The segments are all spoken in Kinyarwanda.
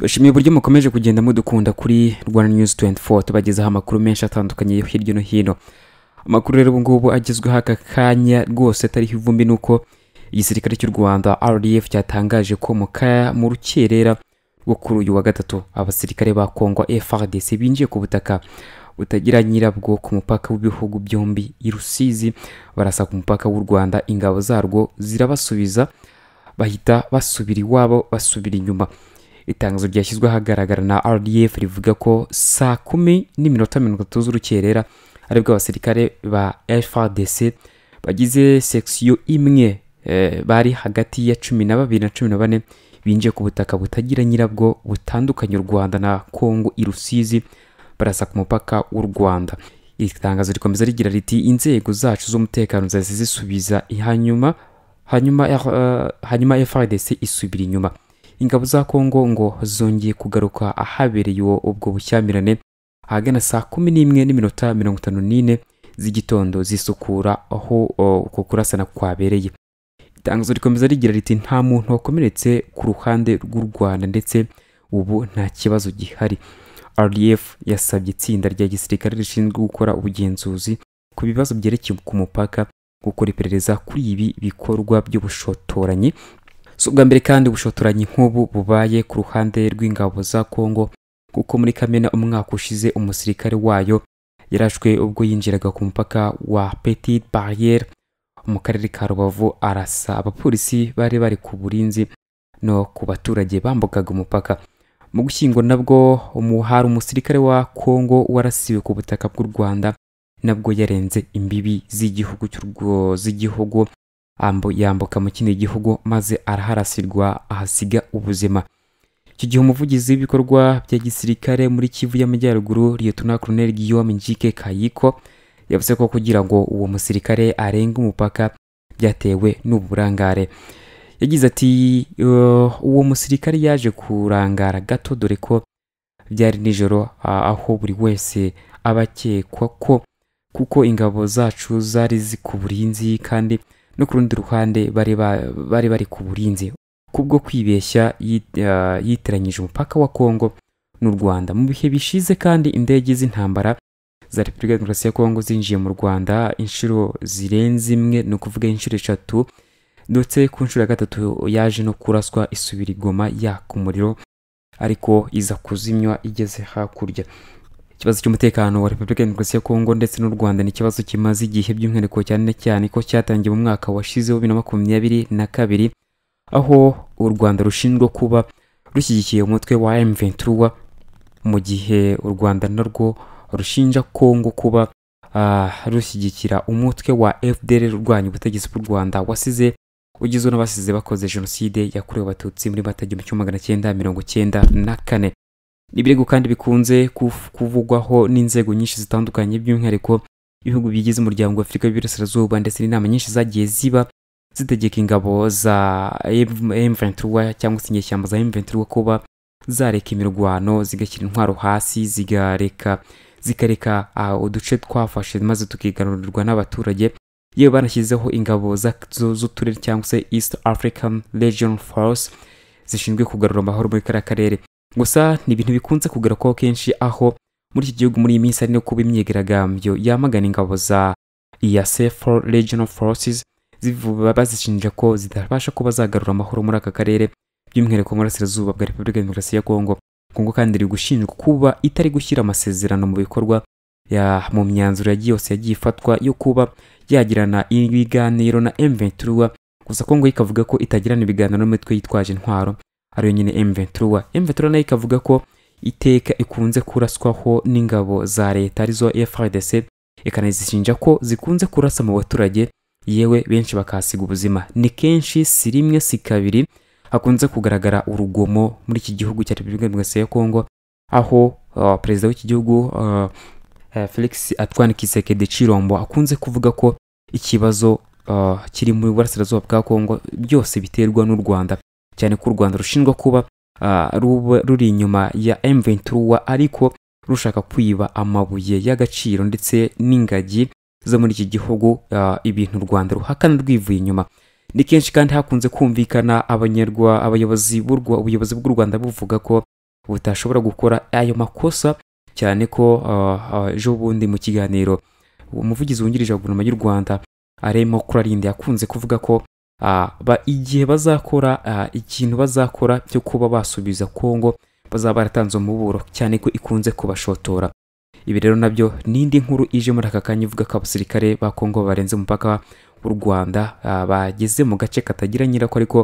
turashimiye uburyo mukomeje kugenda mudukunda kuri rwanda news 24 tubagezaho amakuru menshi atandukanye hirya no hino amakuru rero ubungubu agezweho aka kanya rwose atariho ivumbi ni uko igisirikare cy'u rwanda rdf cyatangaje ko mu rukerera rwo kuri uyu wa gatatu abasirikare ba kongo frdc binjiye ku butaka butagira nyirabwo ku mupaka w'ibihugu byombi i rusizi barasa ku mupaka w'u rwanda ingabo zarwo zirabasubiza bahita basubira iwabo basubira inyuma itangazo ryashyizwe ahagaragara na rdf rivuga ko saa kumi n'iminota mirongo itatu z'urukerera aribwo abasirikare ba frdc bagize sekisiyo imwe eh, bari hagati ya cumi na babiri na cumi na bane binjiye ku butaka butagira nyirabwo butandukanye u rwanda na kongo i rusizi barasa ku mupaka w'u rwanda iri tangazo rikomeza rigira riti inzego zacu z'umutekano zahise zisubiza hanyuma eh, hanyuma frdc isubira inyuma ingabo za kongo ngo zongeye kugaruka ahabereye ubwo bushyamirane ahagana saa kumi n'imwe n'iminota mirongo itanu n'ine z'igitondo zisukura aho uko kurasana kwabereye itangazo rikomeza rigira riti nta muntu wakomeretse ku ruhande rw'u rwanda ndetse ubu nta kibazo gihari rdf yasabye itsinda rya gisirikare rishinzwe gukora ubugenzuzi ku bibazo byerekeye ku mupaka gukora iperereza kuri ibi bikorwa by'ubushotoranyi si ubwa mbere kandi ubushotoranyi nk'ubu bubaye ku ruhande rw'ingabo za kongo kuko muri kamena umwaka ushize umusirikare wayo yarashwe ubwo yinjiraga ku mupaka wa petit barriere mu karere ka rubavu arasa abapolisi bari bari ku burinzi no ku baturage bambukaga umupaka mu gushyingo nabwo hari umusirikare wa kongo warasiwe ku butaka bw'u rwanda nabwo yarenze imbibi z'igihugu yambuka mu kindi gihugu maze araharasirwa ahasiga ubuzima icyo gihe umuvugizi w'ibikorwa bya gisirikare muri kivu y'amajyaruguru liyetona koroneri giyome njike kayiko yavuze ko kugira ngo uwo musirikare arenge umupaka byatewe n'uburangare yagize ati oh, uwo musirikare yaje kurangara gato dore ko byari nijoro aho buri wese aba akekwa ko kuko ingabo zacu zari burinzi kandi no ku rundi ruhande bari bari ku burinzi kubwo kwibeshya yitiranyije umupaka wa kongo n'u rwanda mu bihe bishize kandi indege z'intambara za repubulika ya demokarasi ya kongo zinjiye mu rwanda inshuro zirenze imwe ni ukuvuga inshuro eshatu ndetse ku nshuro ya gatatu yaje no kuraswa isubira igoma yaka umuriro ariko iza kuzimywa igeze hakurya ikibazo cy'umutekano wa repubulika ya demokarasi ya kongo ndetse n'u rwanda ni ikibazo kimaze igihe by'umwihariko cyane cyane ko cyatangiye mu mwaka washize wa bibiri na makumyabiri na kabiri aho u rwanda rushinjwa kuba rushyigikiye umutwe wa m mu gihe u rwanda narwo rushinja kongo kuba ah, rushyigikira umutwe wa fdr urwanya ubutegetsi bw'u rwanda wasize ugizwe n'abasize bakoze jenoside yakorewe abatutsi muri matage mu cyumba magana cyenda mirongo cyenda na kane ibirego kandi bikunze kuvugwaho n'inzego nyinshi zitandukanye by'umwihariko ibihugu bigize umuryango wa afurika y'iburasirazuba ndetse n'inama nyinshi zagiye ziba zitegeka ingabo za m cyangwa se inyeshyamba za m kuba zareka imirwano zigashyira intwaro hasi zigareka zikareka uduce twafashe maze tukigarurirwa n'abaturage yewe banashyizeho ingabo z'uturere cyangwa se east african legion force zishinzwe kugarura amahoro muri kariya karere gusa ni ibintu bikunze kugera ko kenshi aho muri iki gihugu muri iyi minsi ari no kuba imyigaragambyo yamagana ingabo za iyasefo regional forces bazishinja ko zitabasha kuba zagarura amahoro muri aka karere by'umwihariko burasirazuba bwa repubulika ya demokarasi ya kongo kongo kandi iri gushinjwa kuba itari gushyira amasezerano mu bikorwa mu myanzuro yose yagiye ifatwa yo kuba yagirana ibiganiro na m gusa kongo ikavuga ko itagirana ibiganiro n'umutwe yitwaje intwaro ariyo nyine M23 nayo ikavuga ko iteka ikunze kuraswaho n'ingabo za leta arizo FRDC ikanazishinja ko zikunze kurasa mu baturage yewe benshi bakahasiga ubuzima ni kenshi si rimwe si kabiri hakunze kugaragara urugomo muri iki gihugu cya repubulika demokarasi ya kongo aho uh, perezida w'iki gihugu uh, uh felix atwana kisekedi cirombo akunze kuvuga ko ikibazo uh, kiri mu burasirazuba bwa kongo byose biterwa n'u rwanda cyane ko u rwanda rushinjwa kuba ruri inyuma ya m ariko rushaka kwiba amabuye y'agaciro ndetse n'ingagi zo muri iki gihugu ibintu u rwanda ruhakana rwivuye inyuma ni kenshi kandi hakunze kumvikana abayobozi ubuyobozi bw'u rwanda buvuga ko butashobora gukora ayo makosa cyane ko ejo bundi mu kiganiro umuvugizi wungirije wa guverinoma y'u rwanda arimo kurarinde yakunze kuvuga ko Ah, igihe bazakora ah, ikintu bazakora cyo kuba basubiza kongo bazaba baratanze umuburo cyane ko ikunze kubashotora ibi rero nabyo ni indi nkuru ije muri aka kanya ivuga ko abasirikare ba kongo barenze umupaka w'u rwanda ah, bageze mu gace katagira nyirako ariko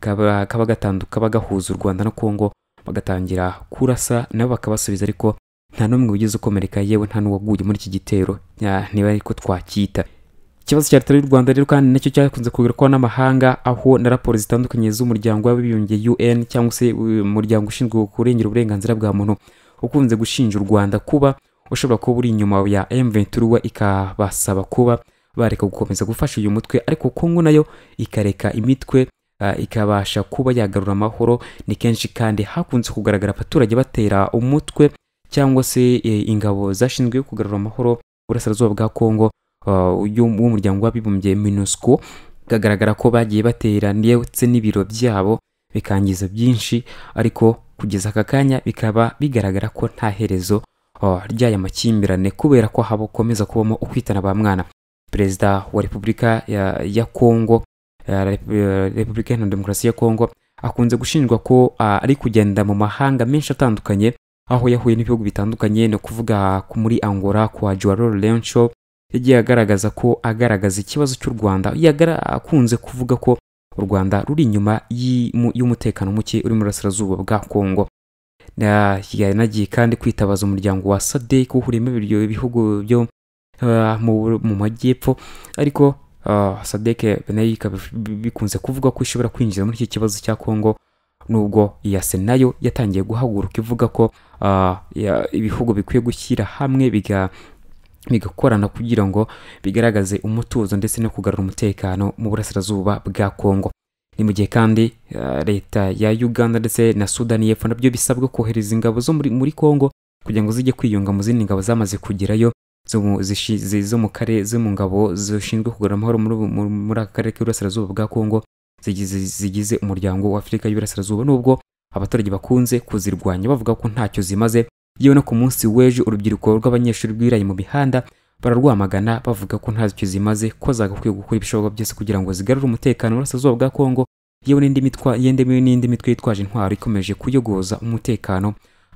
kaba gatanduka bagahuza u rwanda na kongo bagatangira kurasa nabo bakabasubiza ariko nta n'umwe wigeze ukomereka yewe nta n'uwaguye muri iki gitero niba ariko twacyita ikibazo cya leta y'u rwanda rero kandi nacyo cyakunze kugerwaho n'amahanga aho na raporo zitandukanye z'umuryango w'abibumbye un cyangwa se umuryango ushinzwe kurengera uburenganzira bwa muntu ukunze gushinja u rwanda kuba ushobora kuba uri inyuma ya m ikabasaba kuba bareka gukomeza gufasha uyu mutwe ariko Kongo nayo ikareka imitwe ikabasha kuba yagarura amahoro ni kenshi kandi hakunze kugaragara abaturage batera umutwe cyangwa se e, ingabo zashinzwe kugarura amahoro burasirazuba bwa Kongo Uh, w'umuryango w'abibumbye minusco bikagaragara ko bagiye batera ndetse n'ibiro byabo bikangiza byinshi ariko kugeza aka kanya bikaba bigaragara ko nta herezo uh, ry'aya makimbirane kubera ko hakomeza kubamo ukwitana ba mwana perezida wa repubulika ya kongo uh, repubulika iharanira demokarasi ya kongo akunze gushinjwa ko ari kugenda mu mahanga menshi atandukanye aho yahuye n'ibihugu bitandukanye ni ukuvuga muri angola kwa juwaroro lenco yagiye agaragaza ko agaragaza ikibazo cy'u rwanda akunze kuvuga ko u rwanda ruri inyuma y'umutekano muke uri mu burasirazuba bwa kongo yanagiye kandi kwitabaza umuryango wa sadek uhuriyemo ibihugu byo ah, mu majyepfo ariko ah, sadek nayo ikaba bikunze kuvuga ko ishobora kwinjira muri iki kibazo cya kongo nubwo iya nayo yatangiye guhaguruka ivuga ko ah, ibihugu bikwiye gushyira hamwe biga bigakorana kugira ngo bigaragaze umutuzo ndetse no kugarura umutekano mu burasirazuba bwa kongo ni mu gihe kandi eh, leta ya uganda ndetse na sudani y'epfo nabyo bisabwa kohereza ingabo zo muri kongo kugira ngo zijye kwiyunga mu zindi ngabo zamaze kugerayo zo mu karere zo mu ngabo zishinzwe kugarura amahoro muri aka karere k'iburasirazuba bwa kongo zigize umuryango wa afurika y'iburasirazuba nubwo abaturage bakunze kuzirwanya bavuga ko ntacyo zimaze yewe no ku munsi w'ejo urubyiruko rw'abanyeshuri rwiraye mu mihanda bararwamagana bavuga ko ntazi icyo zimaze ko zagakwiye gukora ibishoboka byose kugira ngo zigarure umutekano w'uburasirazuba bwa kongo yewe n'indi mitwa n'indi mitwe yitwaje intwaro ikomeje kuyogoza umutekano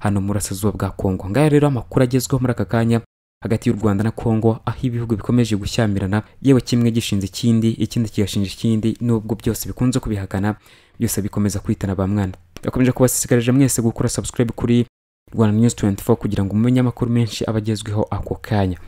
hano mu burasirazuba bwa kongo ngaho rero amakuru agezweho muri aka kanya hagati y'u rwanda na kongo aho ibihugu bikomeje gushyamirana yewe kimwe gishinze ikindi ikindi kigashinja ikindi nubwo byose bikunze kubihakana byose bikomeza kwitana ba mwana yakomeje kubasisikarije mwese gukora subscribe kuri rwanda news 24 kugira ngo mumenye amakuru menshi aba agezweho ako kanya